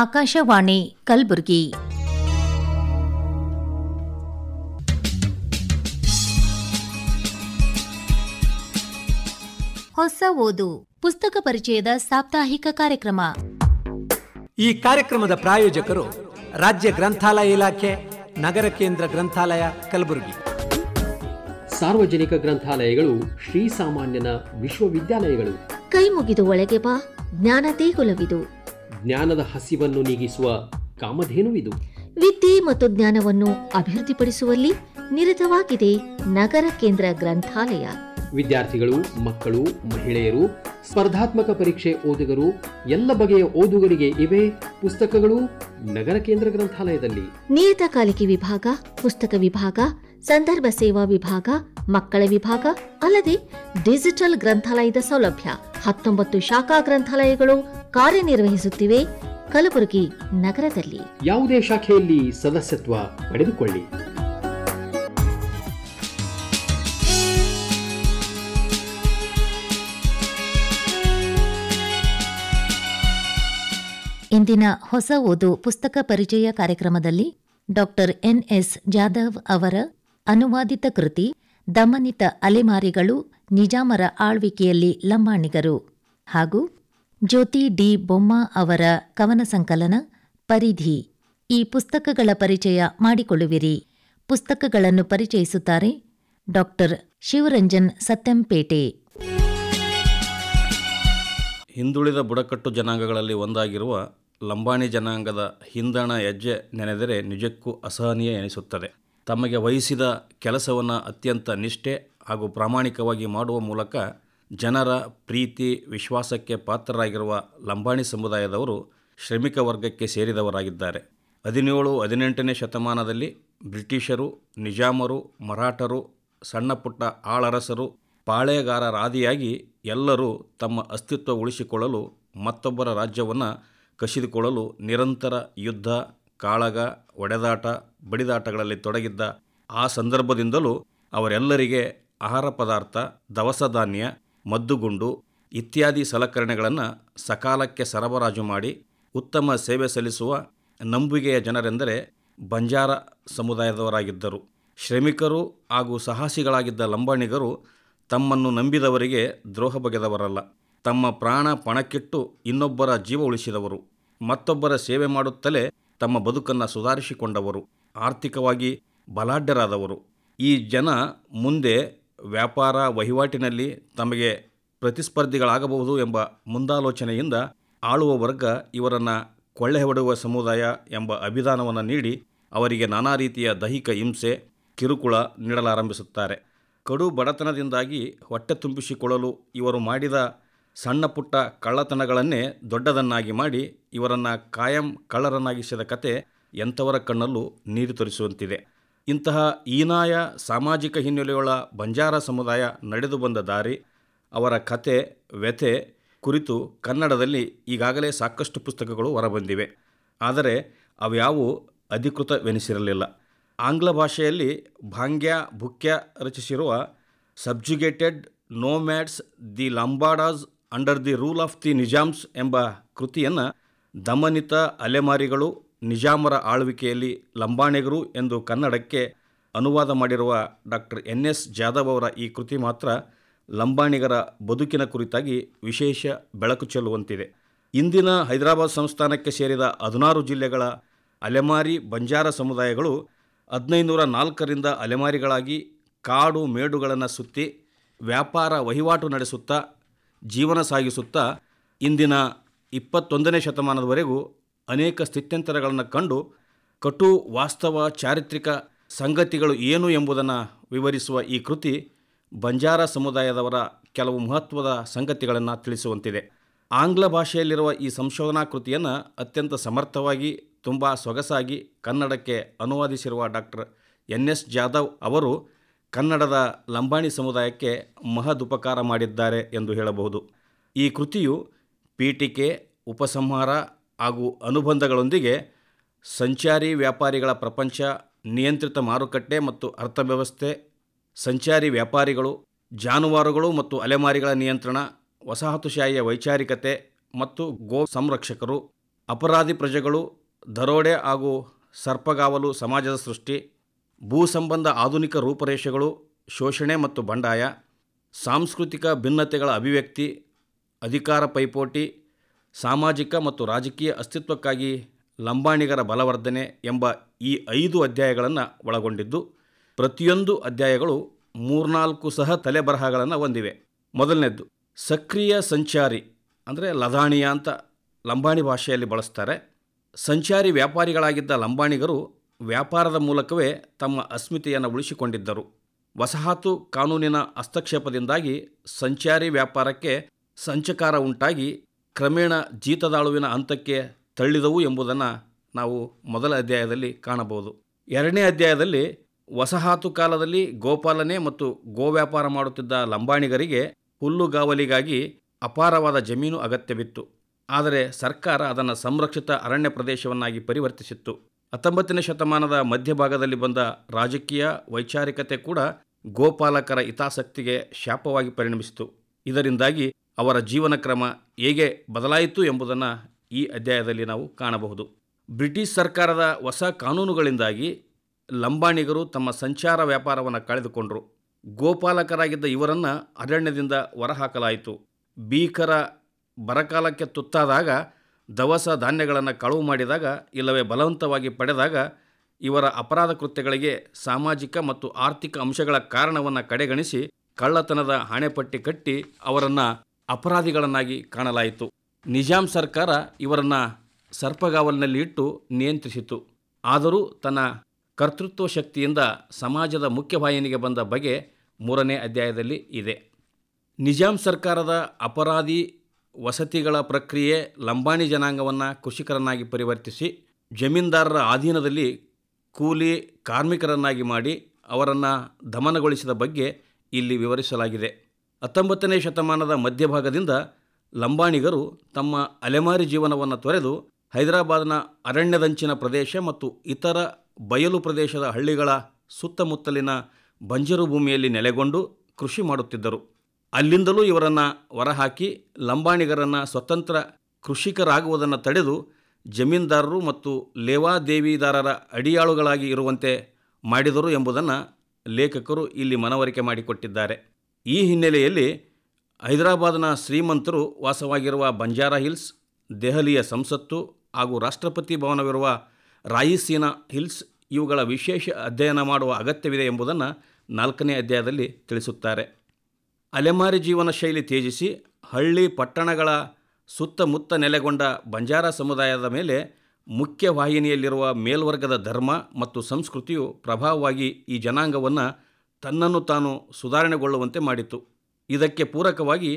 ಆಕಾಶವಾಣಿ ಕಲಬುರಗಿ ಹೊಸ ಓದು ಪುಸ್ತಕ ಪರಿಚಯದ ಸಾಪ್ತಾಹಿಕ ಕಾರ್ಯಕ್ರಮ ಈ ಕಾರ್ಯಕ್ರಮದ ಪ್ರಾಯೋಜಕರು ರಾಜ್ಯ ಗ್ರಂಥಾಲಯ ಇಲಾಖೆ ನಗರ ಕೇಂದ್ರ ಗ್ರಂಥಾಲಯ ಕಲಬುರಗಿ ಸಾರ್ವಜನಿಕ ಗ್ರಂಥಾಲಯಗಳು ಶ್ರೀ ಸಾಮಾನ್ಯನ ವಿಶ್ವವಿದ್ಯಾಲಯಗಳು ಕೈ ಮುಗಿದು ಒಳಗೆ ಬಾ ಜ್ಞಾನ ದೇಗುಲವಿದು ಜ್ಞಾನದ ಹಸಿವನ್ನು ನೀಗಿಸುವ ಕಾಮಧೇನುವಿದು ವಿದ್ಯೆ ಮತ್ತು ಜ್ಞಾನವನ್ನು ಅಭಿವೃದ್ಧಿಪಡಿಸುವಲ್ಲಿ ನಿರತವಾಗಿದೆ ನಗರ ಕೇಂದ್ರ ಗ್ರಂಥಾಲಯ ವಿದ್ಯಾರ್ಥಿಗಳು ಮಕ್ಕಳು ಮಹಿಳೆಯರು ಸ್ಪರ್ಧಾತ್ಮಕ ಪರೀಕ್ಷೆ ಓದುಗರು ಎಲ್ಲ ಬಗೆಯ ಓದುಗರಿಗೆ ಇವೆ ಪುಸ್ತಕಗಳು ನಗರ ಕೇಂದ್ರ ಗ್ರಂಥಾಲಯದಲ್ಲಿ ನಿಯತಕಾಲಿಕೆ ವಿಭಾಗ ಪುಸ್ತಕ ವಿಭಾಗ ಸಂದರ್ಭ ಸೇವಾ ವಿಭಾಗ ಮಕ್ಕಳ ವಿಭಾಗ ಅಲ್ಲದೆ ಡಿಜಿಟಲ್ ಗ್ರಂಥಾಲಯದ ಸೌಲಭ್ಯ ಹತ್ತೊಂಬತ್ತು ಶಾಖಾ ಗ್ರಂಥಾಲಯಗಳು ಕಾರ್ಯನಿರ್ವಹಿಸುತ್ತಿವೆ ಕಲಬುರಗಿ ನಗರದಲ್ಲಿ ಯಾವುದೇ ಶಾಖೆಯಲ್ಲಿ ಸದಸ್ಯತ್ವ ಪಡೆದುಕೊಳ್ಳಿ ಇಂದಿನ ಹೊಸ ಓದು ಪುಸ್ತಕ ಪರಿಚಯ ಕಾರ್ಯಕ್ರಮದಲ್ಲಿ ಡಾಕ್ಟರ್ ಎನ್ಎಸ್ ಜಾಧವ್ ಅವರ ಅನುವಾದಿತ ಕೃತಿ ದಮನಿತ ಅಲೆಮಾರಿಗಳು ನಿಜಾಮರ ಆಳ್ವಿಕೆಯಲ್ಲಿ ಲಂಬಾಣಿಗರು ಹಾಗೂ ಜ್ಯೋತಿ ಡಿ ಬೊಮ್ಮ ಅವರ ಕವನ ಸಂಕಲನ ಪರಿಧಿ ಈ ಪುಸ್ತಕಗಳ ಪರಿಚಯ ಮಾಡಿಕೊಳ್ಳುವಿರಿ ಪುಸ್ತಕಗಳನ್ನು ಪರಿಚಯಿಸುತ್ತಾರೆ ಡಾಕ್ಟರ್ ಶಿವರಂಜನ್ ಸತ್ಯಂಪೇಟೆ ಹಿಂದುಳಿದ ಬುಡಕಟ್ಟು ಜನಾಂಗಗಳಲ್ಲಿ ಒಂದಾಗಿರುವ ಲಂಬಾಣಿ ಜನಾಂಗದ ಹಿಂದಣ ಹೆಜ್ಜೆ ನೆನೆದರೆ ನಿಜಕ್ಕೂ ಅಸಹನೀಯ ಎನಿಸುತ್ತದೆ ತಮಗೆ ವಹಿಸಿದ ಕೆಲಸವನ್ನು ಅತ್ಯಂತ ನಿಷ್ಠೆ ಹಾಗೂ ಪ್ರಾಮಾಣಿಕವಾಗಿ ಮಾಡುವ ಮೂಲಕ ಜನರ ಪ್ರೀತಿ ವಿಶ್ವಾಸಕ್ಕೆ ಪಾತ್ರರಾಗಿರುವ ಲಂಬಾಣಿ ಸಮುದಾಯದವರು ಶ್ರಮಿಕ ವರ್ಗಕ್ಕೆ ಸೇರಿದವರಾಗಿದ್ದಾರೆ ಹದಿನೇಳು ಹದಿನೆಂಟನೇ ಶತಮಾನದಲ್ಲಿ ಬ್ರಿಟಿಷರು ನಿಜಾಮರು ಮರಾಠರು ಸಣ್ಣಪುಟ್ಟ ಆಳರಸರು ಪಾಳೆಗಾರರಾದಿಯಾಗಿ ಎಲ್ಲರೂ ತಮ್ಮ ಅಸ್ತಿತ್ವ ಉಳಿಸಿಕೊಳ್ಳಲು ಮತ್ತೊಬ್ಬರ ರಾಜ್ಯವನ್ನು ಕಸಿದುಕೊಳ್ಳಲು ನಿರಂತರ ಯುದ್ಧ ಕಾಳಗ ಒಡೆದಾಟ ಬಡಿದಾಟಗಳಲ್ಲಿ ತೊಡಗಿದ್ದ ಆ ಸಂದರ್ಭದಿಂದಲೂ ಅವರೆಲ್ಲರಿಗೆ ಆಹಾರ ಪದಾರ್ಥ ದವಸ ಧಾನ್ಯ ಮದ್ದುಗುಂಡು ಇತ್ಯಾದಿ ಸಲಕರಣೆಗಳನ್ನು ಸಕಾಲಕ್ಕೆ ಸರಬರಾಜು ಮಾಡಿ ಉತ್ತಮ ಸೇವೆ ಸಲ್ಲಿಸುವ ನಂಬಿಕೆಯ ಜನರೆಂದರೆ ಬಂಜಾರ ಸಮುದಾಯದವರಾಗಿದ್ದರು ಶ್ರಮಿಕರು ಹಾಗೂ ಸಾಹಸಿಗಳಾಗಿದ್ದ ಲಂಬಾಣಿಗರು ತಮ್ಮನ್ನು ನಂಬಿದವರಿಗೆ ದ್ರೋಹ ಬಗೆದವರಲ್ಲ ತಮ್ಮ ಪ್ರಾಣ ಪಣಕ್ಕಿಟ್ಟು ಇನ್ನೊಬ್ಬರ ಜೀವ ಉಳಿಸಿದವರು ಮತ್ತೊಬ್ಬರ ಸೇವೆ ಮಾಡುತ್ತಲೇ ತಮ್ಮ ಬದುಕನ್ನು ಸುಧಾರಿಸಿಕೊಂಡವರು ಆರ್ಥಿಕವಾಗಿ ಬಲಾಢ್ಯರಾದವರು ಈ ಜನ ಮುಂದೆ ವ್ಯಾಪಾರ ವಹಿವಾಟಿನಲ್ಲಿ ತಮಗೆ ಪ್ರತಿಸ್ಪರ್ಧಿಗಳಾಗಬಹುದು ಎಂಬ ಮುಂದಾಲೋಚನೆಯಿಂದ ಆಳುವ ವರ್ಗ ಇವರನ್ನು ಕೊಳ್ಳೆ ಹೊಡೆಯುವ ಸಮುದಾಯ ಎಂಬ ಅಭಿದಾನವನ್ನು ನೀಡಿ ಅವರಿಗೆ ನಾನಾ ರೀತಿಯ ದೈಹಿಕ ಹಿಂಸೆ ಕಿರುಕುಳ ನೀಡಲಾರಂಭಿಸುತ್ತಾರೆ ಕಡು ಬಡತನದಿಂದಾಗಿ ಹೊಟ್ಟೆ ತುಂಬಿಸಿಕೊಳ್ಳಲು ಇವರು ಮಾಡಿದ ಸಣ್ಣ ಪುಟ್ಟ ಕಳ್ಳತನಗಳನ್ನೇ ದೊಡ್ಡದನ್ನಾಗಿ ಮಾಡಿ ಇವರನ್ನು ಕಾಯಂ ಕಳ್ಳರನ್ನಾಗಿಸಿದ ಕತೆ ಎಂಥವರ ಕಣ್ಣಲ್ಲೂ ನೀರು ತರಿಸುವಂತಿದೆ ಇಂತಹ ಈನಾಯ ಸಾಮಾಜಿಕ ಹಿನ್ನೆಲೆಯುಳ್ಳ ಬಂಜಾರ ಸಮುದಾಯ ನಡೆದು ಬಂದ ದಾರಿ ಅವರ ಕತೆ ವ್ಯಥೆ ಕುರಿತು ಕನ್ನಡದಲ್ಲಿ ಈಗಾಗಲೇ ಸಾಕಷ್ಟು ಪುಸ್ತಕಗಳು ಹೊರಬಂದಿವೆ ಆದರೆ ಅವ್ಯಾವು ಅಧಿಕೃತವೆನಿಸಿರಲಿಲ್ಲ ಆಂಗ್ಲ ಭಾಷೆಯಲ್ಲಿ ಭಾಂಗ್ಯ ಭುಖ್ಯ ರಚಿಸಿರುವ subjugated nomads the Lambadas under the rule of the Nizams ಎಂಬ ಕೃತಿಯನ್ನು ದಮನಿತ ಅಲೆಮಾರಿಗಳು ನಿಜಾಮರ ಆಳ್ವಿಕೆಯಲ್ಲಿ ಲಂಬಾಣಿಗರು ಎಂದು ಕನ್ನಡಕ್ಕೆ ಅನುವಾದ ಮಾಡಿರುವ ಡಾಕ್ಟರ್ ಎನ್ ಎಸ್ ಜಾಧವ್ ಅವರ ಈ ಕೃತಿ ಮಾತ್ರ ಲಂಬಾಣಿಗರ ಬದುಕಿನ ಕುರಿತಾಗಿ ವಿಶೇಷ ಬೆಳಕು ಚೆಲ್ಲುವಂತಿದೆ ಇಂದಿನ ಹೈದರಾಬಾದ್ ಸಂಸ್ಥಾನಕ್ಕೆ ಸೇರಿದ ಹದಿನಾರು ಜಿಲ್ಲೆಗಳ ಅಲೆಮಾರಿ ಬಂಜಾರ ಸಮುದಾಯಗಳು ಹದಿನೈದುನೂರ ನಾಲ್ಕರಿಂದ ಅಲೆಮಾರಿಗಳಾಗಿ ಕಾಡು ಮೇಡುಗಳನ್ನು ಸುತ್ತಿ ವ್ಯಾಪಾರ ವಹಿವಾಟು ನಡೆಸುತ್ತಾ ಜೀವನ ಸಾಗಿಸುತ್ತಾ ಇಂದಿನ ಇಪ್ಪತ್ತೊಂದನೇ ಶತಮಾನದವರೆಗೂ ಅನೇಕ ಸ್ಥಿತ್ಯಂತರಗಳನ್ನು ಕಂಡು ಕಟು ವಾಸ್ತವ ಚಾರಿತ್ರಿಕ ಸಂಗತಿಗಳು ಏನು ಎಂಬುದನ್ನು ವಿವರಿಸುವ ಈ ಕೃತಿ ಬಂಜಾರ ಸಮುದಾಯದವರ ಕೆಲವು ಮಹತ್ವದ ಸಂಗತಿಗಳನ್ನು ತಿಳಿಸುವಂತಿದೆ ಆಂಗ್ಲ ಭಾಷೆಯಲ್ಲಿರುವ ಈ ಸಂಶೋಧನಾ ಕೃತಿಯನ್ನು ಅತ್ಯಂತ ಸಮರ್ಥವಾಗಿ ತುಂಬ ಸೊಗಸಾಗಿ ಕನ್ನಡಕ್ಕೆ ಅನುವಾದಿಸಿರುವ ಡಾಕ್ಟರ್ ಎನ್ ಎಸ್ ಜಾಧವ್ ಅವರು ಕನ್ನಡದ ಲಂಬಾಣಿ ಸಮುದಾಯಕ್ಕೆ ಮಹದುಪಕಾರ ಮಾಡಿದ್ದಾರೆ ಎಂದು ಹೇಳಬಹುದು ಈ ಕೃತಿಯು ಪೀಠಿಕೆ ಉಪಸಂಹಾರ ಹಾಗೂ ಅನುಬಂಧಗಳೊಂದಿಗೆ ಸಂಚಾರಿ ವ್ಯಾಪಾರಿಗಳ ಪ್ರಪಂಚ ನಿಯಂತ್ರಿತ ಮಾರುಕಟ್ಟೆ ಮತ್ತು ಅರ್ಥವ್ಯವಸ್ಥೆ ಸಂಚಾರಿ ವ್ಯಾಪಾರಿಗಳು ಜಾನುವಾರುಗಳು ಮತ್ತು ಅಲೆಮಾರಿಗಳ ನಿಯಂತ್ರಣ ವಸಾಹತುಶಾಹಿಯ ವೈಚಾರಿಕತೆ ಮತ್ತು ಗೋ ಸಂರಕ್ಷಕರು ಅಪರಾಧಿ ಪ್ರಜೆಗಳು ದರೋಡೆ ಹಾಗೂ ಸರ್ಪಗಾವಲು ಸಮಾಜದ ಸೃಷ್ಟಿ ಭೂ ಸಂಬಂಧ ಆಧುನಿಕ ರೂಪರೇಷೆಗಳು ಶೋಷಣೆ ಮತ್ತು ಬಂಡಾಯ ಸಾಂಸ್ಕೃತಿಕ ಭಿನ್ನತೆಗಳ ಅಭಿವ್ಯಕ್ತಿ ಅಧಿಕಾರ ಪೈಪೋಟಿ ಸಾಮಾಜಿಕ ಮತ್ತು ರಾಜಕೀಯ ಅಸ್ತಿತ್ವಕ್ಕಾಗಿ ಲಂಬಾಣಿಗರ ಬಲವರ್ಧನೆ ಎಂಬ ಈ ಐದು ಅಧ್ಯಾಯಗಳನ್ನು ಒಳಗೊಂಡಿದ್ದು ಪ್ರತಿಯೊಂದು ಅಧ್ಯಾಯಗಳು ಮೂರ್ನಾಲ್ಕು ಸಹ ತಲೆಬರಹಗಳನ್ನು ಹೊಂದಿವೆ ಮೊದಲನೇದ್ದು ಸಕ್ರಿಯ ಸಂಚಾರಿ ಅಂದರೆ ಲದಾಣಿಯ ಅಂತ ಲಂಬಾಣಿ ಭಾಷೆಯಲ್ಲಿ ಬಳಸ್ತಾರೆ ಸಂಚಾರಿ ವ್ಯಾಪಾರಿಗಳಾಗಿದ್ದ ಲಂಬಾಣಿಗರು ವ್ಯಾಪಾರದ ಮೂಲಕವೇ ತಮ್ಮ ಅಸ್ಮಿತೆಯನ್ನು ಉಳಿಸಿಕೊಂಡಿದ್ದರು ವಸಾಹತು ಕಾನೂನಿನ ಹಸ್ತಕ್ಷೇಪದಿಂದಾಗಿ ಸಂಚಾರಿ ವ್ಯಾಪಾರಕ್ಕೆ ಸಂಚಕಾರ ಉಂಟಾಗಿ ಕ್ರಮೇಣ ಜೀತದಾಳುವಿನ ಹಂತಕ್ಕೆ ತಳ್ಳಿದವು ಎಂಬುದನ್ನು ನಾವು ಮೊದಲ ಅಧ್ಯಾಯದಲ್ಲಿ ಕಾಣಬಹುದು ಎರಡನೇ ಅಧ್ಯಾಯದಲ್ಲಿ ವಸಾಹತು ಕಾಲದಲ್ಲಿ ಗೋಪಾಲನೆ ಮತ್ತು ಗೋ ವ್ಯಾಪಾರ ಮಾಡುತ್ತಿದ್ದ ಲಂಬಾಣಿಗರಿಗೆ ಹುಲ್ಲುಗಾವಲಿಗಾಗಿ ಅಪಾರವಾದ ಜಮೀನು ಅಗತ್ಯವಿತ್ತು ಆದರೆ ಸರ್ಕಾರ ಅದನ್ನು ಸಂರಕ್ಷಿತ ಅರಣ್ಯ ಪ್ರದೇಶವನ್ನಾಗಿ ಪರಿವರ್ತಿಸಿತ್ತು ಹತ್ತೊಂಬತ್ತನೇ ಶತಮಾನದ ಮಧ್ಯಭಾಗದಲ್ಲಿ ಬಂದ ರಾಜಕೀಯ ವೈಚಾರಿಕತೆ ಕೂಡ ಗೋಪಾಲಕರ ಹಿತಾಸಕ್ತಿಗೆ ಶಾಪವಾಗಿ ಪರಿಣಮಿಸಿತು ಇದರಿಂದಾಗಿ ಅವರ ಜೀವನ ಕ್ರಮ ಹೇಗೆ ಬದಲಾಯಿತು ಎಂಬುದನ್ನು ಈ ಅಧ್ಯಾಯದಲ್ಲಿ ನಾವು ಕಾಣಬಹುದು ಬ್ರಿಟಿಷ್ ಸರ್ಕಾರದ ಹೊಸ ಕಾನೂನುಗಳಿಂದಾಗಿ ಲಂಬಾಣಿಗರು ತಮ್ಮ ಸಂಚಾರ ವ್ಯಾಪಾರವನ್ನು ಕಳೆದುಕೊಂಡರು ಗೋಪಾಲಕರಾಗಿದ್ದ ಇವರನ್ನು ಅರಣ್ಯದಿಂದ ಹೊರಹಾಕಲಾಯಿತು ಭೀಕರ ಬರಕಾಲಕ್ಕೆ ತುತ್ತಾದಾಗ ದವಸ ಧಾನ್ಯಗಳನ್ನು ಕಳವು ಮಾಡಿದಾಗ ಇಲ್ಲವೇ ಬಲವಂತವಾಗಿ ಪಡೆದಾಗ ಇವರ ಅಪರಾಧ ಕೃತ್ಯಗಳಿಗೆ ಸಾಮಾಜಿಕ ಮತ್ತು ಆರ್ಥಿಕ ಅಂಶಗಳ ಕಾರಣವನ್ನು ಕಡೆಗಣಿಸಿ ಕಳ್ಳತನದ ಹಣೆಪಟ್ಟಿ ಕಟ್ಟಿ ಅವರನ್ನು ಅಪರಾಧಿಗಳನ್ನಾಗಿ ಕಾಣಲಾಯಿತು ನಿಜಾಂ ಸರ್ಕಾರ ಇವರನ್ನು ಸರ್ಪಗಾವಲಿನಲ್ಲಿ ಇಟ್ಟು ನಿಯಂತ್ರಿಸಿತು ಆದರೂ ತನ್ನ ಕರ್ತೃತ್ವ ಶಕ್ತಿಯಿಂದ ಸಮಾಜದ ಮುಖ್ಯವಾಹಿನಿಗೆ ಬಂದ ಬಗೆ ಮೂರನೇ ಅಧ್ಯಾಯದಲ್ಲಿ ಇದೆ ನಿಜಾಂ ಸರ್ಕಾರದ ಅಪರಾಧಿ ವಸತಿಗಳ ಪ್ರಕ್ರಿಯೆ ಲಂಬಾಣಿ ಜನಾಂಗವನ್ನು ಕೃಷಿಕರನ್ನಾಗಿ ಪರಿವರ್ತಿಸಿ ಜಮೀನ್ದಾರರ ಅಧೀನದಲ್ಲಿ ಕೂಲಿ ಕಾರ್ಮಿಕರನ್ನಾಗಿ ಮಾಡಿ ಅವರನ್ನು ದಮನಗೊಳಿಸಿದ ಬಗ್ಗೆ ಇಲ್ಲಿ ವಿವರಿಸಲಾಗಿದೆ ಹತ್ತೊಂಬತ್ತನೇ ಶತಮಾನದ ಮಧ್ಯಭಾಗದಿಂದ ಲಂಬಾಣಿಗರು ತಮ್ಮ ಅಲೆಮಾರಿ ಜೀವನವನ್ನು ತೊರೆದು ಹೈದರಾಬಾದ್ನ ಅರಣ್ಯದಂಚಿನ ಪ್ರದೇಶ ಮತ್ತು ಇತರ ಬಯಲು ಪ್ರದೇಶದ ಹಳ್ಳಿಗಳ ಸುತ್ತಮುತ್ತಲಿನ ಬಂಜರು ಭೂಮಿಯಲ್ಲಿ ನೆಲೆಗೊಂಡು ಕೃಷಿ ಮಾಡುತ್ತಿದ್ದರು ಅಲ್ಲಿಂದಲೂ ಇವರನ್ನು ಹೊರಹಾಕಿ ಲಂಬಾಣಿಗರನ್ನು ಸ್ವತಂತ್ರ ಕೃಷಿಕರಾಗುವುದನ್ನು ತಡೆದು ಜಮೀನ್ದಾರರು ಮತ್ತು ಲೇವಾದೇವಿದಾರರ ಅಡಿಯಾಳುಗಳಾಗಿ ಇರುವಂತೆ ಮಾಡಿದರು ಎಂಬುದನ್ನು ಲೇಖಕರು ಇಲ್ಲಿ ಮನವರಿಕೆ ಮಾಡಿಕೊಟ್ಟಿದ್ದಾರೆ ಈ ಹಿನ್ನೆಲೆಯಲ್ಲಿ ಹೈದರಾಬಾದ್ನ ಶ್ರೀಮಂತರು ವಾಸವಾಗಿರುವ ಬಂಜಾರಾ ಹಿಲ್ಸ್ ದೆಹಲಿಯ ಸಂಸತ್ತು ಹಾಗೂ ರಾಷ್ಟ್ರಪತಿ ಭವನವಿರುವ ರಾಯಿಸೀನಾ ಹಿಲ್ಸ್ ಇವುಗಳ ವಿಶೇಷ ಅಧ್ಯಯನ ಮಾಡುವ ಅಗತ್ಯವಿದೆ ಎಂಬುದನ್ನು ನಾಲ್ಕನೇ ಅಧ್ಯಾಯದಲ್ಲಿ ತಿಳಿಸುತ್ತಾರೆ ಅಲೆಮಾರಿ ಜೀವನ ಶೈಲಿ ತ್ಯಜಿಸಿ ಹಳ್ಳಿ ಪಟ್ಟಣಗಳ ಸುತ್ತಮುತ್ತ ನೆಲೆಗೊಂಡ ಬಂಜಾರ ಸಮುದಾಯದ ಮೇಲೆ ಮುಖ್ಯ ವಾಹಿನಿಯಲ್ಲಿರುವ ಮೇಲ್ವರ್ಗದ ಧರ್ಮ ಮತ್ತು ಸಂಸ್ಕೃತಿಯು ಪ್ರಭಾವವಾಗಿ ಈ ಜನಾಂಗವನ್ನು ತನ್ನನ್ನು ತಾನು ಸುಧಾರಣೆಗೊಳ್ಳುವಂತೆ ಮಾಡಿತು ಇದಕ್ಕೆ ಪೂರಕವಾಗಿ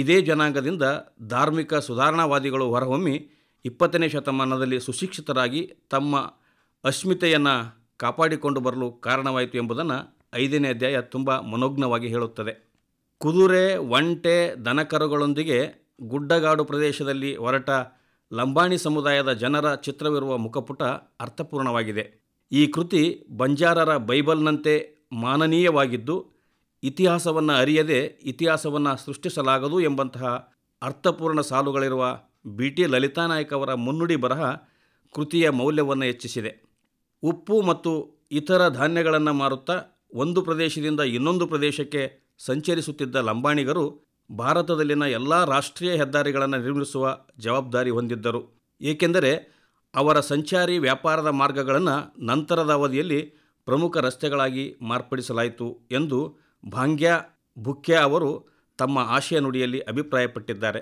ಇದೇ ಜನಾಂಗದಿಂದ ಧಾರ್ಮಿಕ ಸುಧಾರಣಾವಾದಿಗಳು ಹೊರಹೊಮ್ಮಿ ಇಪ್ಪತ್ತನೇ ಶತಮಾನದಲ್ಲಿ ಸುಶಿಕ್ಷಿತರಾಗಿ ತಮ್ಮ ಅಸ್ಮಿತೆಯನ್ನು ಕಾಪಾಡಿಕೊಂಡು ಬರಲು ಕಾರಣವಾಯಿತು ಎಂಬುದನ್ನು ಐದನೇ ಅಧ್ಯಾಯ ತುಂಬ ಮನೋಜ್ಞವಾಗಿ ಹೇಳುತ್ತದೆ ಕುದುರೆ ಒಂಟೆ ದನಕರುಗಳೊಂದಿಗೆ ಗುಡ್ಡಗಾಡು ಪ್ರದೇಶದಲ್ಲಿ ಹೊರಟ ಲಂಬಾಣಿ ಸಮುದಾಯದ ಜನರ ಚಿತ್ರವಿರುವ ಮುಖಪುಟ ಅರ್ಥಪೂರ್ಣವಾಗಿದೆ ಈ ಕೃತಿ ಬಂಜಾರರ ಬೈಬಲ್ನಂತೆ ಮಾನನೀಯವಾಗಿದ್ದು ಇತಿಹಾಸವನ್ನು ಅರಿಯದೆ ಇತಿಹಾಸವನ್ನು ಸೃಷ್ಟಿಸಲಾಗದು ಎಂಬಂತಹ ಅರ್ಥಪೂರ್ಣ ಸಾಲುಗಳಿರುವ ಬಿ ಟಿ ಲಲಿತಾ ನಾಯ್ಕ ಅವರ ಮುನ್ನುಡಿ ಬರಹ ಕೃತಿಯ ಮೌಲ್ಯವನ್ನು ಹೆಚ್ಚಿಸಿದೆ ಉಪ್ಪು ಮತ್ತು ಇತರ ಧಾನ್ಯಗಳನ್ನು ಮಾರುತ್ತಾ ಒಂದು ಪ್ರದೇಶದಿಂದ ಇನ್ನೊಂದು ಪ್ರದೇಶಕ್ಕೆ ಸಂಚರಿಸುತ್ತಿದ್ದ ಲಂಬಾಣಿಗರು ಭಾರತದಲ್ಲಿನ ಎಲ್ಲ ರಾಷ್ಟ್ರೀಯ ಹೆದ್ದಾರಿಗಳನ್ನು ನಿರ್ಮಿಸುವ ಜವಾಬ್ದಾರಿ ಹೊಂದಿದ್ದರು ಏಕೆಂದರೆ ಅವರ ಸಂಚಾರಿ ವ್ಯಾಪಾರದ ಮಾರ್ಗಗಳನ್ನು ನಂತರದ ಅವಧಿಯಲ್ಲಿ ಪ್ರಮುಖ ರಸ್ತೆಗಳಾಗಿ ಮಾರ್ಪಡಿಸಲಾಯಿತು ಎಂದು ಭಾಂಗ್ಯ ಭುಕ್ಯಾ ಅವರು ತಮ್ಮ ಆಶಯ ನುಡಿಯಲ್ಲಿ ಅಭಿಪ್ರಾಯಪಟ್ಟಿದ್ದಾರೆ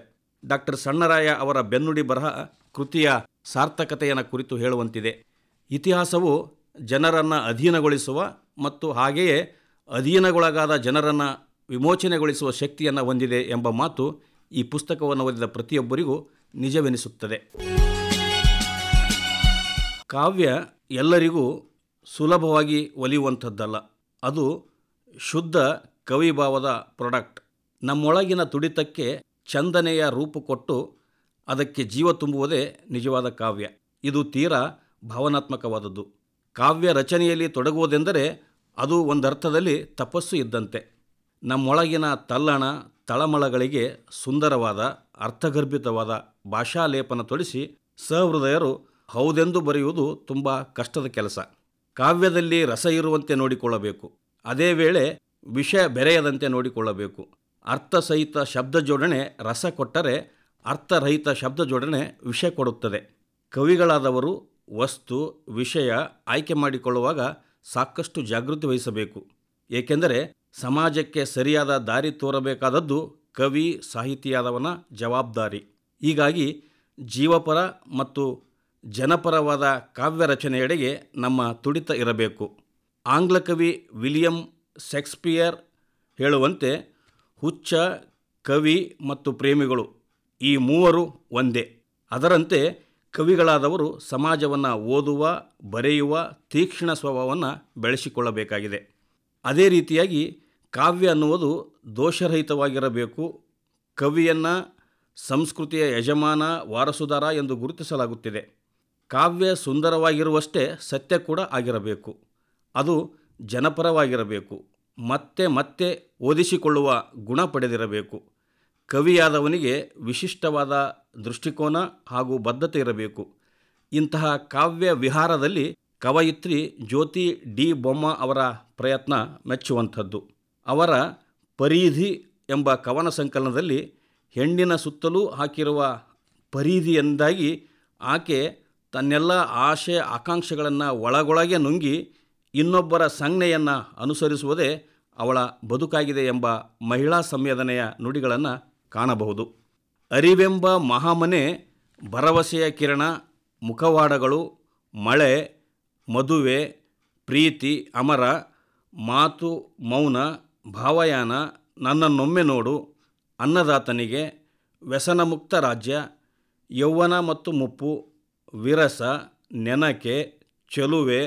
ಡಾಕ್ಟರ್ ಸಣ್ಣರಾಯ ಅವರ ಬೆನ್ನುಡಿ ಬರಹ ಕೃತಿಯ ಸಾರ್ಥಕತೆಯನ್ನು ಕುರಿತು ಹೇಳುವಂತಿದೆ ಇತಿಹಾಸವು ಜನರನ್ನು ಅಧೀನಗೊಳಿಸುವ ಮತ್ತು ಹಾಗೆಯೇ ಅಧೀನಗೊಳಗಾದ ಜನರನ್ನು ವಿಮೋಚನೆಗೊಳಿಸುವ ಶಕ್ತಿಯನ್ನು ಹೊಂದಿದೆ ಎಂಬ ಮಾತು ಈ ಪುಸ್ತಕವನ್ನು ಓದಿದ ಪ್ರತಿಯೊಬ್ಬರಿಗೂ ನಿಜವೆನಿಸುತ್ತದೆ ಕಾವ್ಯ ಎಲ್ಲರಿಗೂ ಸುಲಭವಾಗಿ ಒಲಿಯುವಂಥದ್ದಲ್ಲ ಅದು ಶುದ್ಧ ಕವಿಭಾವದ ಪ್ರಾಡಕ್ಟ್ ನಮ್ಮೊಳಗಿನ ತುಡಿತಕ್ಕೆ ಚಂದನೆಯ ರೂಪು ಕೊಟ್ಟು ಅದಕ್ಕೆ ಜೀವ ತುಂಬುವುದೇ ನಿಜವಾದ ಕಾವ್ಯ ಇದು ತೀರಾ ಭಾವನಾತ್ಮಕವಾದದ್ದು ಕಾವ್ಯ ರಚನೆಯಲ್ಲಿ ತೊಡಗುವುದೆಂದರೆ ಅದು ಒಂದರ್ಥದಲ್ಲಿ ತಪಸ್ಸು ಇದ್ದಂತೆ ನಮ್ಮೊಳಗಿನ ತಲ್ಲಣ ತಳಮಳಗಳಿಗೆ ಸುಂದರವಾದ ಅರ್ಥಗರ್ಭಿತವಾದ ಭಾಷಾಲೇಪನ ತೊಡಿಸಿ ಸಹೃದಯರು ಹೌದೆಂದು ಬರೆಯುವುದು ತುಂಬ ಕಷ್ಟದ ಕೆಲಸ ಕಾವ್ಯದಲ್ಲಿ ರಸ ಇರುವಂತೆ ನೋಡಿಕೊಳ್ಳಬೇಕು ಅದೇ ವೇಳೆ ವಿಷಯ ಬೆರೆಯದಂತೆ ನೋಡಿಕೊಳ್ಳಬೇಕು ಅರ್ಥಸಹಿತ ಶಬ್ದ ಜೋಡಣೆ ರಸ ಕೊಟ್ಟರೆ ಅರ್ಥರಹಿತ ಶಬ್ದ ಜೋಡಣೆ ವಿಷ ಕೊಡುತ್ತದೆ ಕವಿಗಳಾದವರು ವಸ್ತು ವಿಷಯ ಆಯ್ಕೆ ಮಾಡಿಕೊಳ್ಳುವಾಗ ಸಾಕಷ್ಟು ಜಾಗೃತಿ ವಹಿಸಬೇಕು ಏಕೆಂದರೆ ಸಮಾಜಕ್ಕೆ ಸರಿಯಾದ ದಾರಿ ತೋರಬೇಕಾದದ್ದು ಕವಿ ಸಾಹಿತಿಯಾದವನ ಜವಾಬ್ದಾರಿ ಹೀಗಾಗಿ ಜೀವಪರ ಮತ್ತು ಜನಪರವಾದ ಕಾವ್ಯ ರಚನೆಯೆಡೆಗೆ ನಮ್ಮ ತುಡಿತ ಇರಬೇಕು ಆಂಗ್ಲ ಕವಿ ವಿಲಿಯಂ ಶೇಕ್ಸ್ಪಿಯರ್ ಹೇಳುವಂತೆ ಹುಚ್ಚ ಕವಿ ಮತ್ತು ಪ್ರೇಮಿಗಳು ಈ ಮೂವರು ಒಂದೇ ಅದರಂತೆ ಕವಿಗಳಾದವರು ಸಮಾಜವನ್ನು ಓದುವ ಬರೆಯುವ ತೀಕ್ಷ್ಣ ಸ್ವಭಾವವನ್ನು ಬೆಳೆಸಿಕೊಳ್ಳಬೇಕಾಗಿದೆ ಅದೇ ರೀತಿಯಾಗಿ ಕಾವ್ಯ ಅನ್ನುವುದು ದೋಷರಹಿತವಾಗಿರಬೇಕು ಕವಿಯನ್ನು ಸಂಸ್ಕೃತಿಯ ಯಜಮಾನ ವಾರಸುದಾರ ಎಂದು ಗುರುತಿಸಲಾಗುತ್ತಿದೆ ಕಾವ್ಯ ಸುಂದರವಾಗಿರುವಷ್ಟೇ ಸತ್ಯ ಕೂಡ ಆಗಿರಬೇಕು ಅದು ಜನಪರವಾಗಿರಬೇಕು ಮತ್ತೆ ಮತ್ತೆ ಓದಿಸಿಕೊಳ್ಳುವ ಗುಣ ಪಡೆದಿರಬೇಕು ಕವಿಯಾದವನಿಗೆ ವಿಶಿಷ್ಟವಾದ ದೃಷ್ಟಿಕೋನ ಹಾಗೂ ಬದ್ಧತೆ ಇರಬೇಕು ಇಂತಹ ಕಾವ್ಯ ವಿಹಾರದಲ್ಲಿ ಕವಯಿತ್ರಿ ಜ್ಯೋತಿ ಡಿ ಬೊಮ್ಮ ಅವರ ಪ್ರಯತ್ನ ಮೆಚ್ಚುವಂಥದ್ದು ಅವರ ಪರೀಧಿ ಎಂಬ ಕವನ ಸಂಕಲನದಲ್ಲಿ ಹೆಣ್ಣಿನ ಸುತ್ತಲೂ ಹಾಕಿರುವ ಪರೀಧಿಯಿಂದಾಗಿ ಆಕೆ ತನ್ನೆಲ್ಲ ಆಶೆ ಆಕಾಂಕ್ಷೆಗಳನ್ನು ಒಳಗೊಳಗೆ ನುಂಗಿ ಇನ್ನೊಬ್ಬರ ಸಂಜ್ಞೆಯನ್ನು ಅನುಸರಿಸುವುದೇ ಅವಳ ಬದುಕಾಗಿದೆ ಎಂಬ ಮಹಿಳಾ ಸಂವೇದನೆಯ ನುಡಿಗಳನ್ನು ಕಾಣಬಹುದು ಅರಿವೆಂಬ ಮಹಾಮನೆ ಭರವಸೆಯ ಕಿರಣ ಮುಖವಾಡಗಳು ಮಳೆ ಮದುವೆ ಪ್ರೀತಿ ಅಮರ ಮಾತು ಮೌನ ಭಾವಯಾನ ನನ್ನನ್ನೊಮ್ಮೆ ನೋಡು ಅನ್ನದಾತನಿಗೆ ವ್ಯಸನಮುಕ್ತ ರಾಜ್ಯ ಯೌವನ ಮತ್ತು ಮುಪ್ಪು ವಿರಸ ನೆನಕೆ ಚೆಲುವೆ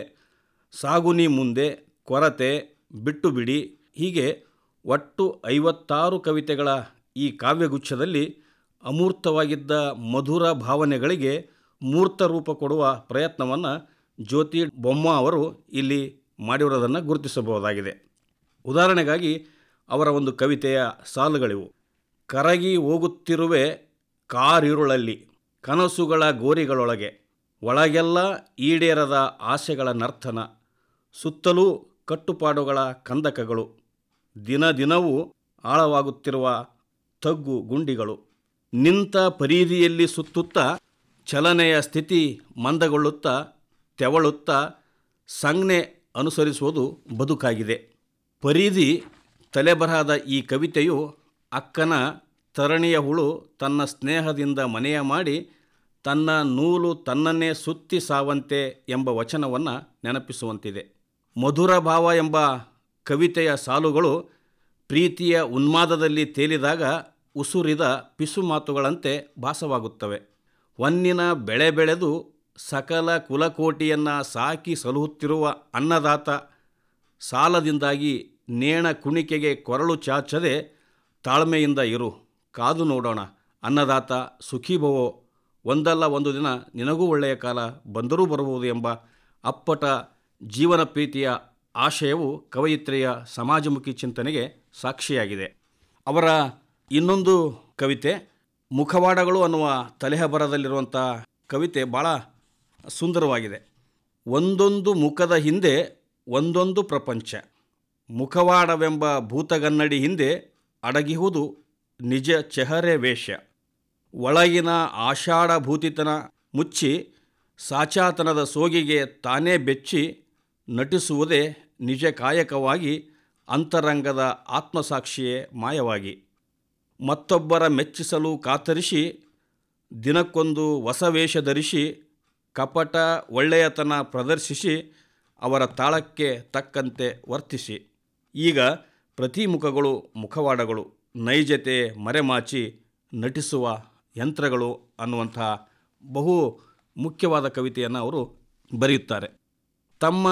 ಸಾಗುನಿ ಮುಂದೆ ಕೊರತೆ ಬಿಟ್ಟು ಬಿಡಿ ಹೀಗೆ ಒಟ್ಟು ಐವತ್ತಾರು ಕವಿತೆಗಳ ಈ ಕಾವ್ಯಗುಚ್ಛದಲ್ಲಿ ಅಮೂರ್ತವಾಗಿದ್ದ ಮಧುರ ಭಾವನೆಗಳಿಗೆ ಮೂರ್ತ ರೂಪ ಕೊಡುವ ಪ್ರಯತ್ನವನ್ನು ಜ್ಯೋತಿ ಬೊಮ್ಮ ಅವರು ಇಲ್ಲಿ ಮಾಡಿರೋದನ್ನು ಗುರುತಿಸಬಹುದಾಗಿದೆ ಉದಾಹರಣೆಗಾಗಿ ಅವರ ಒಂದು ಕವಿತೆಯ ಸಾಲುಗಳಿವು ಕರಗಿ ಹೋಗುತ್ತಿರುವೆ ಕಾರಿರುಳಲ್ಲಿ ಕನಸುಗಳ ಗೋರಿಗಳೊಳಗೆ ಒಳಗೆಲ್ಲ ಈಡೇರದ ಆಸೆಗಳ ನರ್ತನ ಸುತ್ತಲೂ ಕಟ್ಟುಪಾಡುಗಳ ಕಂದಕಗಳು ದಿನ ದಿನವೂ ಆಳವಾಗುತ್ತಿರುವ ತಗ್ಗು ಗುಂಡಿಗಳು ನಿಂತ ಪರೀದಿಯಲ್ಲಿ ಸುತ್ತುತ್ತಾ ಚಲನೆಯ ಸ್ಥಿತಿ ಮಂದಗೊಳ್ಳುತ್ತಾ ತೆವಳುತ್ತಾ ಸಂಜ್ಞೆ ಅನುಸರಿಸುವುದು ಬದುಕಾಗಿದೆ ಪರೀದಿ ತಲೆಬರಹದ ಈ ಕವಿತೆಯು ಅಕ್ಕನ ತರಣಿಯ ಹುಳು ತನ್ನ ಸ್ನೇಹದಿಂದ ಮನೆಯ ಮಾಡಿ ತನ್ನ ನೂಲು ತನ್ನನ್ನೇ ಸುತ್ತಿ ಸಾವಂತೆ ಎಂಬ ವಚನವನ್ನು ನೆನಪಿಸುವಂತಿದೆ ಮಧುರ ಭಾವ ಎಂಬ ಕವಿತೆಯ ಸಾಲುಗಳು ಪ್ರೀತಿಯ ಉನ್ಮಾದದಲ್ಲಿ ತೇಲಿದಾಗ ಉಸುರಿದ ಪಿಸು ಮಾತುಗಳಂತೆ ಭಾಸವಾಗುತ್ತವೆ ಹೊನ್ನಿನ ಬೆಳೆ ಬೆಳೆದು ಸಕಲ ಕುಲಕೋಟಿಯನ್ನು ಸಾಕಿ ಸಲುಹುತ್ತಿರುವ ಅನ್ನದಾತ ಸಾಲದಿಂದಾಗಿ ನೇಣ ಕುಣಿಕೆಗೆ ಕೊರಳು ಚಾಚದೆ ತಾಳ್ಮೆಯಿಂದ ಇರು ಕಾದು ನೋಡೋಣ ಅನ್ನದಾತ ಸುಖೀಭವೋ ಒಂದಲ್ಲ ಒಂದು ದಿನ ನಿನಗೂ ಒಳ್ಳೆಯ ಕಾಲ ಬಂದರೂ ಬರಬಹುದು ಎಂಬ ಅಪ್ಪಟ ಜೀವನ ಪ್ರೀತಿಯ ಆಶಯವು ಕವಯಿತ್ರಿಯ ಸಮಾಜಮುಖಿ ಚಿಂತನೆಗೆ ಸಾಕ್ಷಿಯಾಗಿದೆ ಅವರ ಇನ್ನೊಂದು ಕವಿತೆ ಮುಖವಾಡಗಳು ಅನ್ನುವ ತಲೆಹಬರದಲ್ಲಿರುವಂಥ ಕವಿತೆ ಭಾಳ ಸುಂದರವಾಗಿದೆ ಒಂದೊಂದು ಮುಖದ ಹಿಂದೆ ಒಂದೊಂದು ಪ್ರಪಂಚ ಮುಖವಾಡವೆಂಬ ಭೂತಗನ್ನಡಿ ಹಿಂದೆ ಅಡಗಿಹುದು ನಿಜ ಚೆಹರೆ ವೇಷ ಒಳಗಿನ ಆಷಾಢಭೂತಿತನ ಮುಚ್ಚಿ ಸಾಚಾತನದ ಸೋಗಿಗೆ ತಾನೇ ಬೆಚ್ಚಿ ನಟಿಸುವುದೇ ನಿಜ ಕಾಯಕವಾಗಿ ಅಂತರಂಗದ ಆತ್ಮಸಾಕ್ಷಿಯೇ ಮಾಯವಾಗಿ ಮತ್ತೊಬ್ಬರ ಮೆಚ್ಚಿಸಲು ಕಾತರಿಸಿ ದಿನಕ್ಕೊಂದು ಹೊಸ ವೇಷ ಧರಿಸಿ ಕಪಟ ಒಳ್ಳೆಯತನ ಪ್ರದರ್ಶಿಸಿ ಅವರ ತಾಳಕ್ಕೆ ತಕ್ಕಂತೆ ವರ್ತಿಸಿ ಈಗ ಪ್ರತಿ ಮುಖಗಳು ಮುಖವಾಡಗಳು ನೈಜತೆ ಮರೆಮಾಚಿ ನಟಿಸುವ ಯಂತ್ರಗಳು ಅನ್ನುವಂತಹ ಬಹು ಮುಖ್ಯವಾದ ಕವಿತೆಯನ್ನು ಅವರು ಬರೆಯುತ್ತಾರೆ ತಮ್ಮ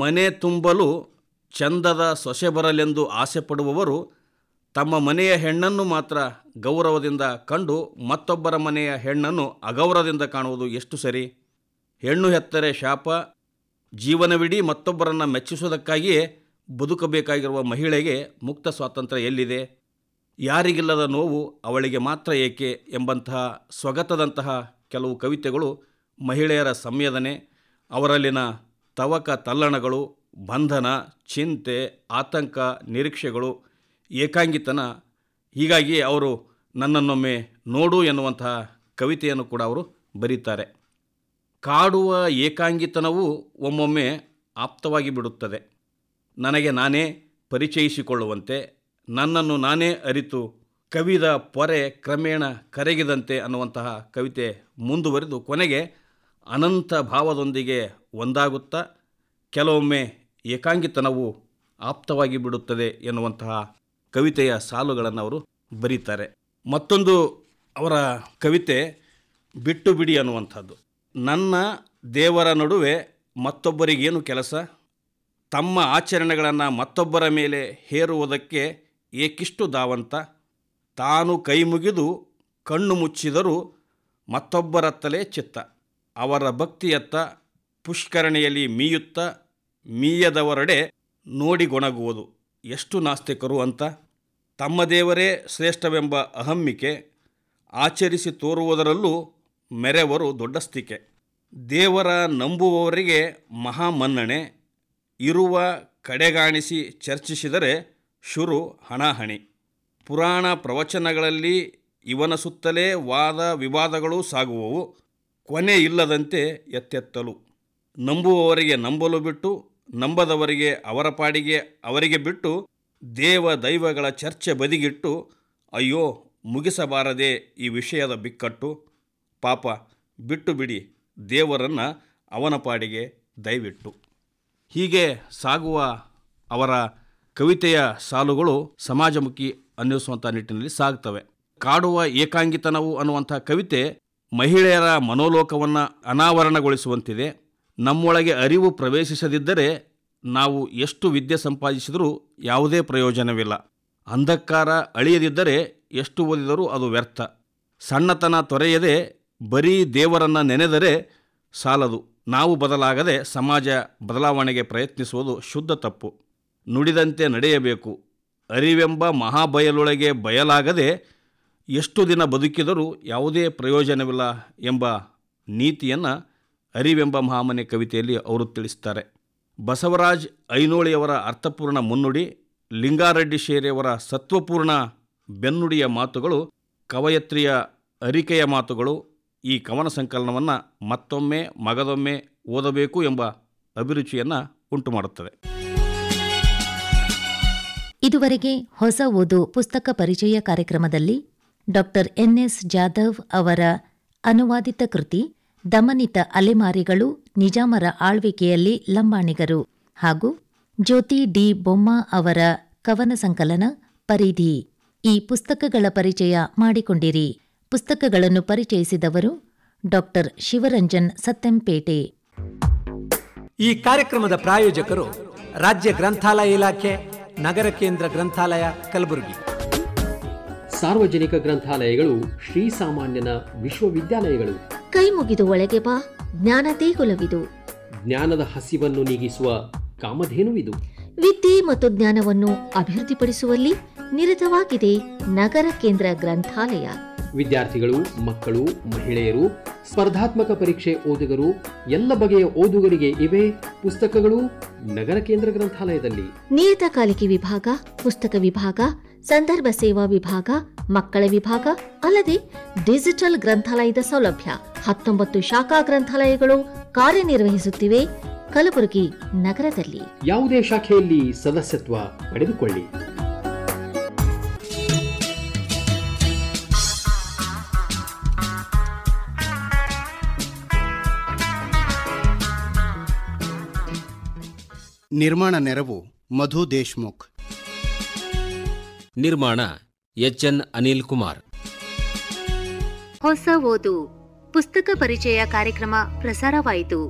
ಮನೆ ತುಂಬಲು ಚಂದದ ಸೊಸೆ ಬರಲೆಂದು ಆಸೆ ಪಡುವವರು ತಮ್ಮ ಮನೆಯ ಹೆಣ್ಣನ್ನು ಮಾತ್ರ ಗೌರವದಿಂದ ಕಂಡು ಮತ್ತೊಬ್ಬರ ಮನೆಯ ಹೆಣ್ಣನ್ನು ಅಗೌರವದಿಂದ ಕಾಣುವುದು ಎಷ್ಟು ಸರಿ ಹೆಣ್ಣು ಹೆತ್ತರೆ ಶಾಪ ಜೀವನವಿಡೀ ಮತ್ತೊಬ್ಬರನ್ನು ಮೆಚ್ಚಿಸುವುದಕ್ಕಾಗಿಯೇ ಬದುಕಬೇಕಾಗಿರುವ ಮಹಿಳೆಗೆ ಮುಕ್ತ ಸ್ವಾತಂತ್ರ್ಯ ಎಲ್ಲಿದೆ ಯಾರಿಗಿಲ್ಲದ ನೋವು ಅವಳಿಗೆ ಮಾತ್ರ ಏಕೆ ಎಂಬಂತಹ ಸ್ವಗತದಂತಹ ಕೆಲವು ಕವಿತೆಗಳು ಮಹಿಳೆಯರ ಸಂವೇದನೆ ಅವರಲ್ಲಿನ ತವಕ ತಲ್ಲಣಗಳು ಬಂಧನ ಚಿಂತೆ ಆತಂಕ ನಿರೀಕ್ಷೆಗಳು ಏಕಾಂಗಿತನ ಹೀಗಾಗಿ ಅವರು ನನ್ನನ್ನೊಮ್ಮೆ ನೋಡು ಎನ್ನುವಂತಹ ಕವಿತೆಯನ್ನು ಕೂಡ ಅವರು ಬರೀತಾರೆ ಕಾಡುವ ಏಕಾಂಗಿತನವೂ ಒಮ್ಮೊಮ್ಮೆ ಆಪ್ತವಾಗಿ ಬಿಡುತ್ತದೆ ನನಗೆ ನಾನೇ ಪರಿಚಯಿಸಿಕೊಳ್ಳುವಂತೆ ನನ್ನನ್ನು ನಾನೇ ಅರಿತು ಕವಿದ ಪೊರೆ ಕ್ರಮೇಣ ಕರಗಿದಂತೆ ಅನ್ನುವಂತಹ ಕವಿತೆ ಮುಂದುವರೆದು ಕೊನೆಗೆ ಅನಂತ ಭಾವದೊಂದಿಗೆ ಒಂದಾಗುತ್ತಾ ಕೆಲವೊಮ್ಮೆ ಏಕಾಂಗಿತನವು ಆಪ್ತವಾಗಿ ಬಿಡುತ್ತದೆ ಎನ್ನುವಂತಹ ಕವಿತೆಯ ಸಾಲುಗಳನ್ನು ಅವರು ಬರೀತಾರೆ ಮತ್ತೊಂದು ಅವರ ಕವಿತೆ ಬಿಟ್ಟು ಬಿಡಿ ಅನ್ನುವಂಥದ್ದು ನನ್ನ ದೇವರ ನಡುವೆ ಮತ್ತೊಬ್ಬರಿಗೇನು ಕೆಲಸ ತಮ್ಮ ಆಚರಣೆಗಳನ್ನು ಮತ್ತೊಬ್ಬರ ಮೇಲೆ ಹೇರುವುದಕ್ಕೆ ಏಕಿಷ್ಟು ದಾವಂತ ತಾನು ಕೈ ಮುಗಿದು ಕಣ್ಣು ಮುಚ್ಚಿದರೂ ಮತ್ತೊಬ್ಬರತ್ತಲೇ ಚಿತ್ತ ಅವರ ಭಕ್ತಿಯತ್ತ ಪುಷ್ಕರಣೆಯಲ್ಲಿ ಮೀಯುತ್ತ ಮೀಯದವರಡೆ ನೋಡಿಗೊಣಗುವುದು ಎಷ್ಟು ನಾಸ್ತಿಕರು ಅಂತ ತಮ್ಮ ದೇವರೇ ಶ್ರೇಷ್ಠವೆಂಬ ಅಹಮ್ಮಿಕೆ ಆಚರಿಸಿ ತೋರುವುದರಲ್ಲೂ ಮೆರೆವರು ದೊಡ್ಡಸ್ತಿಕೆ ದೇವರ ನಂಬುವವರಿಗೆ ಮಹಾಮನ್ನಣೆ ಇರುವ ಕಡೆಗಾಣಿಸಿ ಚರ್ಚಿಸಿದರೆ ಶುರು ಹಣಾಹಣಿ ಪುರಾಣ ಪ್ರವಚನಗಳಲ್ಲಿ ಇವನ ಸುತ್ತಲೇ ವಾದ ವಿವಾದಗಳು ಸಾಗುವವು ಕೊನೆ ಇಲ್ಲದಂತೆ ಎತ್ತೆತ್ತಲು ನಂಬುವವರಿಗೆ ನಂಬಲು ಬಿಟ್ಟು ನಂಬದವರಿಗೆ ಅವರ ಪಾಡಿಗೆ ಅವರಿಗೆ ಬಿಟ್ಟು ದೇವ ದೈವಗಳ ಚರ್ಚೆ ಬದಿಗಿಟ್ಟು ಅಯ್ಯೋ ಮುಗಿಸಬಾರದೆ ಈ ವಿಷಯದ ಬಿಕ್ಕಟ್ಟು ಪಾಪ ಬಿಟ್ಟು ಬಿಡಿ ದೇವರನ್ನು ಅವನ ಪಾಡಿಗೆ ದಯವಿಟ್ಟು ಹೀಗೆ ಸಾಗುವ ಅವರ ಕವಿತೆಯ ಸಾಲುಗಳು ಸಮಾಜಮುಖಿ ಅನ್ನಿಸುವಂಥ ನಿಟ್ಟಿನಲ್ಲಿ ಸಾಗ್ತವೆ ಕಾಡುವ ಏಕಾಂಗಿತನವು ಅನ್ನುವಂಥ ಕವಿತೆ ಮಹಿಳೆಯರ ಮನೋಲೋಕವನ್ನು ಅನಾವರಣಗೊಳಿಸುವಂತಿದೆ ನಮ್ಮೊಳಗೆ ಅರಿವು ಪ್ರವೇಶಿಸದಿದ್ದರೆ ನಾವು ಎಷ್ಟು ವಿದ್ಯೆ ಸಂಪಾದಿಸಿದರೂ ಯಾವುದೇ ಪ್ರಯೋಜನವಿಲ್ಲ ಅಂಧಕಾರ ಅಳಿಯದಿದ್ದರೆ ಎಷ್ಟು ಓದಿದರೂ ಅದು ವ್ಯರ್ಥ ಸಣ್ಣತನ ತೊರೆಯದೆ ಬರೀ ದೇವರನ್ನು ನೆನೆದರೆ ಸಾಲದು ನಾವು ಬದಲಾಗದೆ ಸಮಾಜ ಬದಲಾವಣೆಗೆ ಪ್ರಯತ್ನಿಸುವುದು ಶುದ್ಧ ತಪ್ಪು ನುಡಿದಂತೆ ನಡೆಯಬೇಕು ಅರಿವೆಂಬ ಮಹಾಬಯಲೊಳಗೆ ಬಯಲಾಗದೆ ಎಷ್ಟು ದಿನ ಬದುಕಿದರೂ ಯಾವುದೇ ಪ್ರಯೋಜನವಿಲ್ಲ ಎಂಬ ನೀತಿಯನ್ನು ಅರಿವೆಂಬ ಮಹಾಮನೆ ಕವಿತೆಯಲ್ಲಿ ಅವರು ತಿಳಿಸ್ತಾರೆ ಬಸವರಾಜ್ ಐನೋಳಿಯವರ ಅರ್ಥಪೂರ್ಣ ಮುನ್ನುಡಿ ಲಿಂಗಾರೆಡ್ಡಿ ಶೇರೆಯವರ ಸತ್ವಪೂರ್ಣ ಬೆನ್ನುಡಿಯ ಮಾತುಗಳು ಕವಯತ್ರಿಯ ಅರಿಕೆಯ ಮಾತುಗಳು ಈ ಕವನ ಸಂಕಲನವನ್ನು ಮತ್ತೊಮ್ಮೆ ಮಗದೊಮ್ಮೆ ಓದಬೇಕು ಎಂಬ ಅಭಿರುಚಿಯನ್ನು ಉಂಟುಮಾಡುತ್ತದೆ ಇದುವರೆಗೆ ಹೊಸ ಓದು ಪುಸ್ತಕ ಪರಿಚಯ ಕಾರ್ಯಕ್ರಮದಲ್ಲಿ ಡಾಕ್ಟರ್ ಎನ್ಎಸ್ ಜಾಧವ್ ಅವರ ಅನುವಾದಿತ ಕೃತಿ ದಮನಿತ ಅಲೆಮಾರಿಗಳು ನಿಜಾಮರ ಆಳ್ವಿಕೆಯಲ್ಲಿ ಲಂಬಾಣಿಗರು ಹಾಗೂ ಜ್ಯೋತಿ ಡಿ ಬೊಮ್ಮ ಅವರ ಕವನ ಸಂಕಲನ ಪರಿಧಿ ಈ ಪುಸ್ತಕಗಳ ಪರಿಚಯ ಮಾಡಿಕೊಂಡಿರಿ ಪುಸ್ತಕಗಳನ್ನು ಪರಿಚಯಿಸಿದವರು ಡಾಕ್ಟರ್ ಶಿವರಂಜನ್ ಸತ್ತೆಂಪೇಟೆ ಈ ಕಾರ್ಯಕ್ರಮದ ಪ್ರಾಯೋಜಕರು ರಾಜ್ಯ ಗ್ರಂಥಾಲಯ ಇಲಾಖೆ ನಗರ ಕೇಂದ್ರ ಗ್ರಂಥಾಲಯ ಕಲಬುರಗಿ ಸಾರ್ವಜನಿಕ ಗ್ರಂಥಾಲಯಗಳು ಶ್ರೀ ಸಾಮಾನ್ಯನ ವಿಶ್ವವಿದ್ಯಾಲಯಗಳು ಕೈ ಮುಗಿದು ಒಳಗೆ ಬಾ ಜ್ಞಾನ ದೇಗುಲವಿದು ಜ್ಞಾನದ ಹಸಿವನ್ನು ನೀಗಿಸುವ ಕಾಮಧೇನುವಿದು ವಿದ್ಯೆ ಮತ್ತು ಜ್ಞಾನವನ್ನು ಅಭಿವೃದ್ಧಿಪಡಿಸುವಲ್ಲಿ ನಿರತವಾಗಿದೆ ನಗರ ಕೇಂದ್ರ ಗ್ರಂಥಾಲಯ ವಿದ್ಯಾರ್ಥಿಗಳು ಮಕ್ಕಳು ಮಹಿಳೆಯರು ಸ್ಪರ್ಧಾತ್ಮಕ ಪರೀಕ್ಷೆ ಓದುಗರು ಎಲ್ಲ ಬಗೆಯ ಓದುಗರಿಗೆ ಇವೆ ಪುಸ್ತಕಗಳು ನಗರ ಕೇಂದ್ರ ಗ್ರಂಥಾಲಯದಲ್ಲಿ ನಿಯತಕಾಲಿಕೆ ವಿಭಾಗ ಪುಸ್ತಕ ವಿಭಾಗ ಸಂದರ್ಭ ಸೇವಾ ವಿಭಾಗ ಮಕ್ಕಳ ವಿಭಾಗ ಅಲ್ಲದೆ ಡಿಜಿಟಲ್ ಗ್ರಂಥಾಲಯದ ಸೌಲಭ್ಯ ಹತ್ತೊಂಬತ್ತು ಶಾಖಾ ಗ್ರಂಥಾಲಯಗಳು ಕಾರ್ಯನಿರ್ವಹಿಸುತ್ತಿವೆ ಕಲಬುರಗಿ ನಗರದಲ್ಲಿ ಯಾವುದೇ ಶಾಖೆಯಲ್ಲಿ ಸದಸ್ಯತ್ವ ಪಡೆದುಕೊಳ್ಳಿ ನಿರ್ಮಾಣ ನೆರವು ಮಧು ದೇಶ್ಮುಖ್ ನಿರ್ಮಾಣ ಎಚ್ ಎನ್ ಅನಿಲ್ ಕುಮಾರ್ ಹೊಸ ಓದು ಪುಸ್ತಕ ಪರಿಚಯ ಕಾರ್ಯಕ್ರಮ ಪ್ರಸಾರವಾಯಿತು